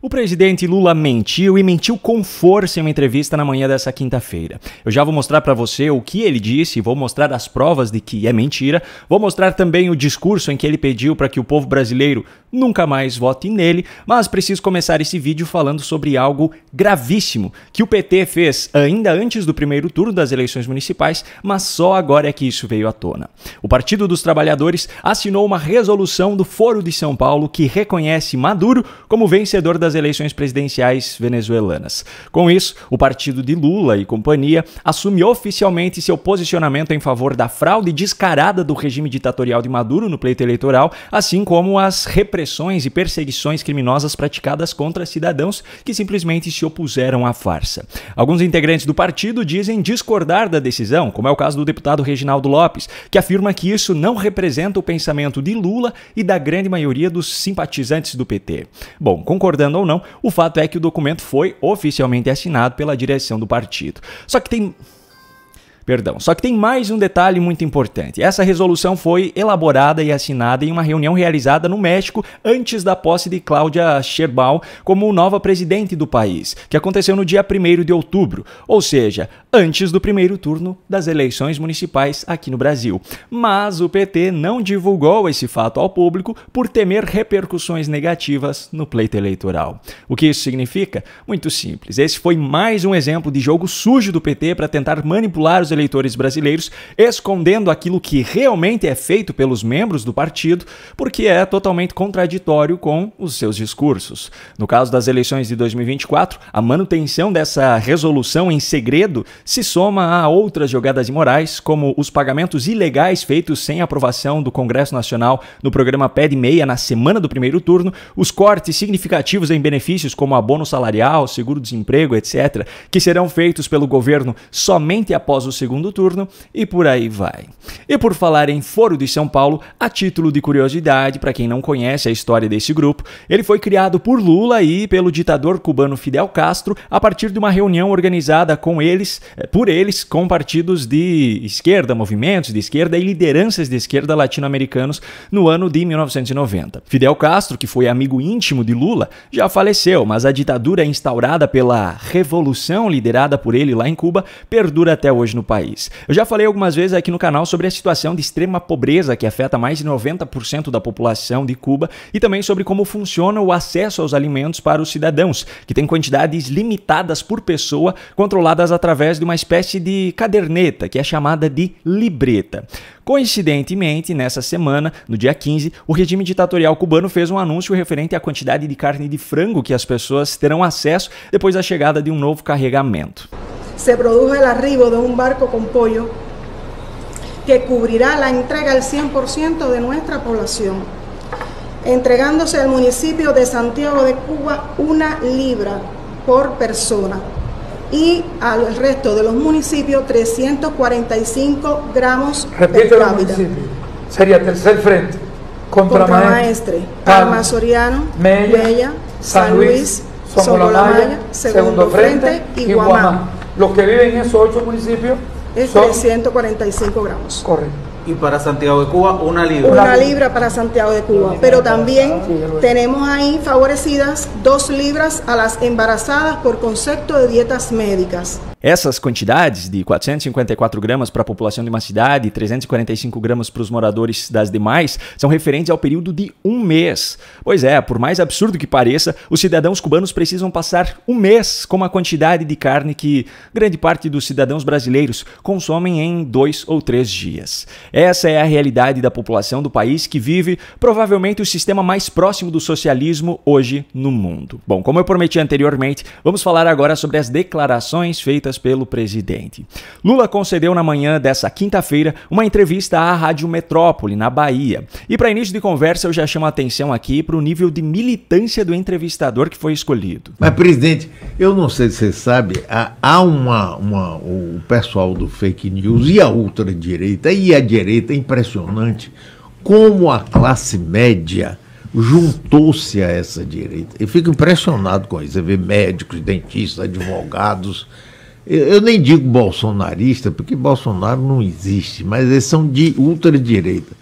O presidente Lula mentiu e mentiu com força em uma entrevista na manhã dessa quinta-feira. Eu já vou mostrar para você o que ele disse, vou mostrar as provas de que é mentira, vou mostrar também o discurso em que ele pediu para que o povo brasileiro nunca mais vote nele, mas preciso começar esse vídeo falando sobre algo gravíssimo que o PT fez ainda antes do primeiro turno das eleições municipais, mas só agora é que isso veio à tona. O Partido dos Trabalhadores assinou uma resolução do Foro de São Paulo que reconhece Maduro como vencedor vencedor das eleições presidenciais venezuelanas. Com isso, o partido de Lula e companhia assume oficialmente seu posicionamento em favor da fraude descarada do regime ditatorial de Maduro no pleito eleitoral, assim como as repressões e perseguições criminosas praticadas contra cidadãos que simplesmente se opuseram à farsa. Alguns integrantes do partido dizem discordar da decisão, como é o caso do deputado Reginaldo Lopes, que afirma que isso não representa o pensamento de Lula e da grande maioria dos simpatizantes do PT. Bom, concordando concordando ou não, o fato é que o documento foi oficialmente assinado pela direção do partido. Só que tem Perdão. Só que tem mais um detalhe muito importante. Essa resolução foi elaborada e assinada em uma reunião realizada no México antes da posse de Cláudia Sherbal como nova presidente do país, que aconteceu no dia 1 de outubro, ou seja, antes do primeiro turno das eleições municipais aqui no Brasil. Mas o PT não divulgou esse fato ao público por temer repercussões negativas no pleito eleitoral. O que isso significa? Muito simples. Esse foi mais um exemplo de jogo sujo do PT para tentar manipular os eleitores brasileiros, escondendo aquilo que realmente é feito pelos membros do partido, porque é totalmente contraditório com os seus discursos. No caso das eleições de 2024, a manutenção dessa resolução em segredo se soma a outras jogadas imorais, como os pagamentos ilegais feitos sem aprovação do Congresso Nacional no programa Pé de Meia na semana do primeiro turno, os cortes significativos em benefícios como abono salarial, seguro-desemprego, etc., que serão feitos pelo governo somente após o segundo turno e por aí vai. E por falar em Foro de São Paulo, a título de curiosidade, para quem não conhece a história desse grupo, ele foi criado por Lula e pelo ditador cubano Fidel Castro a partir de uma reunião organizada com eles, eh, por eles, com partidos de esquerda, movimentos de esquerda e lideranças de esquerda latino-americanos no ano de 1990. Fidel Castro, que foi amigo íntimo de Lula, já faleceu, mas a ditadura instaurada pela revolução liderada por ele lá em Cuba perdura até hoje no país país. Eu já falei algumas vezes aqui no canal sobre a situação de extrema pobreza que afeta mais de 90% da população de Cuba e também sobre como funciona o acesso aos alimentos para os cidadãos, que tem quantidades limitadas por pessoa, controladas através de uma espécie de caderneta, que é chamada de libreta. Coincidentemente, nessa semana, no dia 15, o regime ditatorial cubano fez um anúncio referente à quantidade de carne de frango que as pessoas terão acesso depois da chegada de um novo carregamento. se produjo el arribo de un barco con pollo que cubrirá la entrega al 100% de nuestra población, entregándose al municipio de Santiago de Cuba una libra por persona y al resto de los municipios 345 gramos por per cápita. Sería Tercer Frente, Contramaestre, Palma Soriano, Mella, San Luis, Segundo Frente Iguamán los que viven en esos ocho municipios es son 345 gramos. Correcto. Y para Santiago de Cuba, una libra. Una libra para Santiago de Cuba. Pero también tenemos ahí favorecidas dos libras a las embarazadas por concepto de dietas médicas. Essas quantidades de 454 gramas para a população de uma cidade e 345 gramas para os moradores das demais são referentes ao período de um mês. Pois é, por mais absurdo que pareça, os cidadãos cubanos precisam passar um mês com a quantidade de carne que grande parte dos cidadãos brasileiros consomem em dois ou três dias. Essa é a realidade da população do país que vive provavelmente o sistema mais próximo do socialismo hoje no mundo. Bom, como eu prometi anteriormente, vamos falar agora sobre as declarações feitas feitas pelo presidente. Lula concedeu na manhã dessa quinta-feira uma entrevista à Rádio Metrópole, na Bahia. E para início de conversa, eu já chamo a atenção aqui para o nível de militância do entrevistador que foi escolhido. Mas, presidente, eu não sei se você sabe, há uma, uma o pessoal do fake news e a ultradireita e a direita, é impressionante como a classe média juntou-se a essa direita. Eu fico impressionado com isso. Você vê médicos, dentistas, advogados, eu, nem digo bolsonarista, porque Bolsonaro não existe, mas eles são de ultradireita.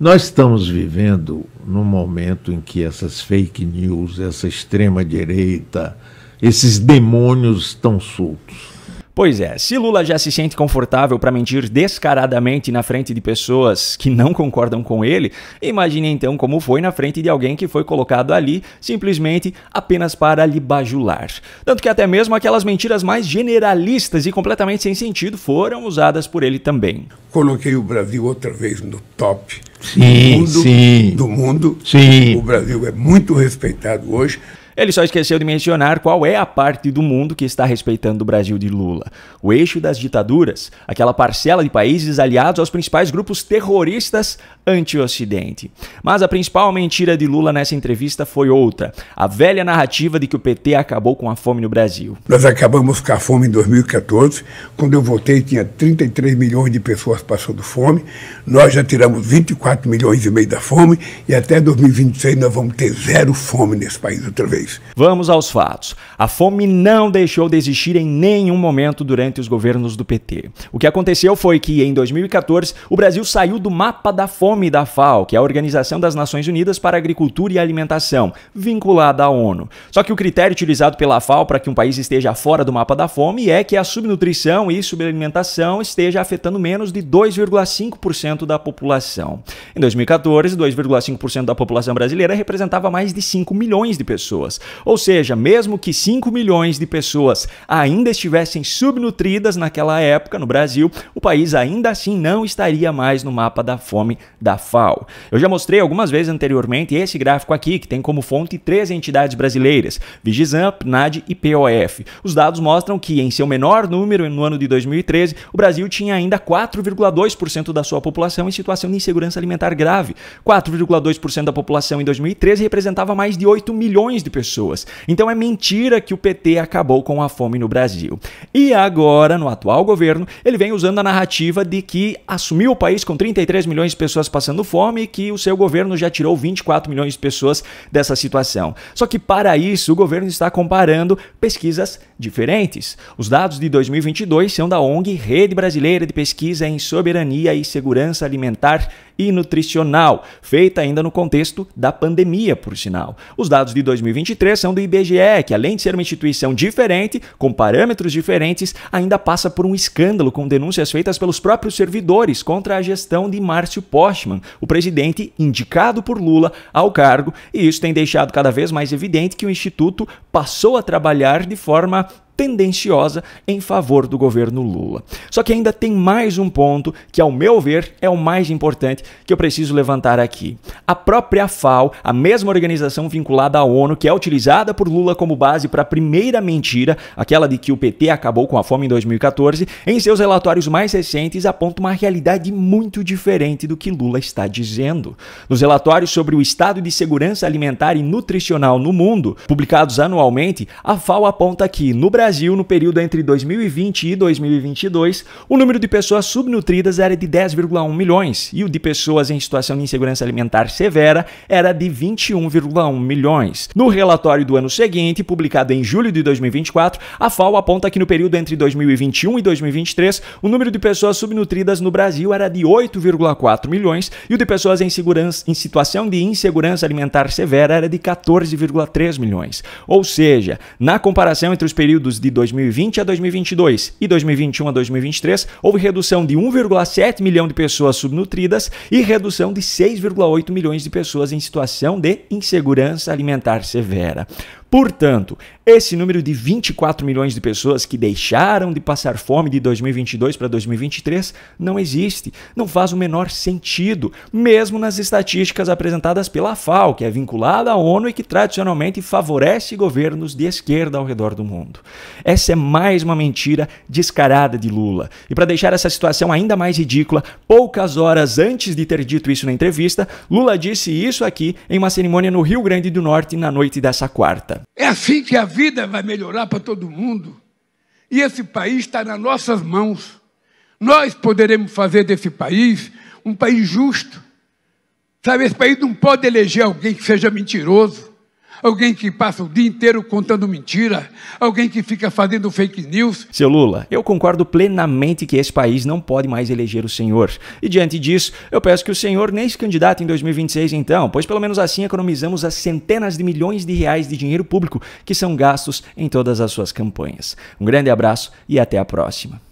Nós estamos vivendo num momento em que essas fake news, essa extrema-direita, esses demônios estão soltos. Pois é, se Lula já se sente confortável para mentir descaradamente na frente de pessoas que não concordam com ele, imagine então como foi na frente de alguém que foi colocado ali simplesmente apenas para lhe bajular. Tanto que até mesmo aquelas mentiras mais generalistas e completamente sem sentido foram usadas por ele também. Coloquei o Brasil outra vez no top sim, do mundo. Sim. Do mundo. Sim. O Brasil é muito respeitado hoje. Ele só esqueceu de mencionar qual é a parte do mundo que está respeitando o Brasil de Lula. O eixo das ditaduras, aquela parcela de países aliados aos principais grupos terroristas anti-Ocidente. Mas a principal mentira de Lula nessa entrevista foi outra: a velha narrativa de que o PT acabou com a fome no Brasil. Nós acabamos com a fome em 2014. Quando eu voltei, tinha 33 milhões de pessoas passando fome. Nós já tiramos 24 milhões e meio da fome e até 2026 nós vamos ter zero fome nesse país outra vez. Vamos aos fatos. A fome não deixou de existir em nenhum momento durante os governos do PT. O que aconteceu foi que, em 2014, o Brasil saiu do mapa da fome da FAO, que é a Organização das Nações Unidas para Agricultura e Alimentação, vinculada à ONU. Só que o critério utilizado pela FAO para que um país esteja fora do mapa da fome é que a subnutrição e subalimentação esteja afetando menos de 2,5% da população. Em 2014, 2,5% da população brasileira representava mais de 5 milhões de pessoas. Ou seja, mesmo que 5 milhões de pessoas ainda estivessem subnutridas naquela época no Brasil, o país ainda assim não estaria mais no mapa da fome da FAO. Eu já mostrei algumas vezes anteriormente esse gráfico aqui, que tem como fonte três entidades brasileiras: Vigizan, PNAD e POF. Os dados mostram que, em seu menor número no ano de 2013, o Brasil tinha ainda 4,2% da sua população em situação de insegurança alimentar grave. 4,2% da população em 2013 representava mais de 8 milhões de pessoas pessoas. Então é mentira que o PT acabou com a fome no Brasil. E agora, no atual governo, ele vem usando a narrativa de que assumiu o país com 33 milhões de pessoas passando fome e que o seu governo já tirou 24 milhões de pessoas dessa situação. Só que para isso, o governo está comparando pesquisas diferentes. Os dados de 2022 são da ONG Rede Brasileira de Pesquisa em Soberania e Segurança Alimentar e Nutricional, feita ainda no contexto da pandemia, por sinal. Os dados de 2022 2023 são do IBGE, que além de ser uma instituição diferente, com parâmetros diferentes, ainda passa por um escândalo com denúncias feitas pelos próprios servidores contra a gestão de Márcio Postman, o presidente indicado por Lula ao cargo, e isso tem deixado cada vez mais evidente que o Instituto passou a trabalhar de forma tendenciosa em favor do governo Lula. Só que ainda tem mais um ponto que, ao meu ver, é o mais importante que eu preciso levantar aqui. A própria FAO, a mesma organização vinculada à ONU, que é utilizada por Lula como base para a primeira mentira, aquela de que o PT acabou com a fome em 2014, em seus relatórios mais recentes aponta uma realidade muito diferente do que Lula está dizendo. Nos relatórios sobre o estado de segurança alimentar e nutricional no mundo, publicados anualmente, a FAO aponta que no Brasil Brasil, no período entre 2020 e 2022, o número de pessoas subnutridas era de 10,1 milhões e o de pessoas em situação de insegurança alimentar severa era de 21,1 milhões. No relatório do ano seguinte, publicado em julho de 2024, a FAO aponta que no período entre 2021 e 2023, o número de pessoas subnutridas no Brasil era de 8,4 milhões e o de pessoas em, em situação de insegurança alimentar severa era de 14,3 milhões. Ou seja, na comparação entre os períodos de 2020 a 2022 e 2021 a 2023, houve redução de 1,7 milhão de pessoas subnutridas e redução de 6,8 milhões de pessoas em situação de insegurança alimentar severa. Portanto, esse número de 24 milhões de pessoas que deixaram de passar fome de 2022 para 2023 não existe, não faz o menor sentido, mesmo nas estatísticas apresentadas pela FAO, que é vinculada à ONU e que tradicionalmente favorece governos de esquerda ao redor do mundo. Essa é mais uma mentira descarada de Lula. E para deixar essa situação ainda mais ridícula, poucas horas antes de ter dito isso na entrevista, Lula disse isso aqui em uma cerimônia no Rio Grande do Norte na noite dessa quarta. É assim que a vida vai melhorar para todo mundo. E esse país está nas nossas mãos. Nós poderemos fazer desse país um país justo. Sabe, esse país não pode eleger alguém que seja mentiroso. Alguém que passa o dia inteiro contando mentira, alguém que fica fazendo fake news. Seu Lula, eu concordo plenamente que esse país não pode mais eleger o senhor. E diante disso, eu peço que o senhor nem se candidate em 2026 então, pois pelo menos assim economizamos as centenas de milhões de reais de dinheiro público que são gastos em todas as suas campanhas. Um grande abraço e até a próxima.